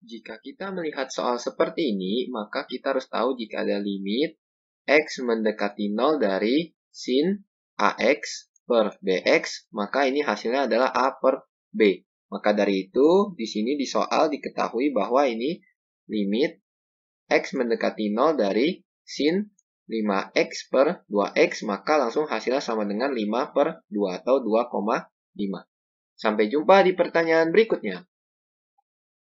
Jika kita melihat soal seperti ini, maka kita harus tahu jika ada limit x mendekati 0 dari sin ax per bx, maka ini hasilnya adalah a per b. Maka dari itu, di sini di soal diketahui bahwa ini limit x mendekati 0 dari sin 5x per 2x, maka langsung hasilnya sama dengan 5 per 2 atau 2,5. Sampai jumpa di pertanyaan berikutnya.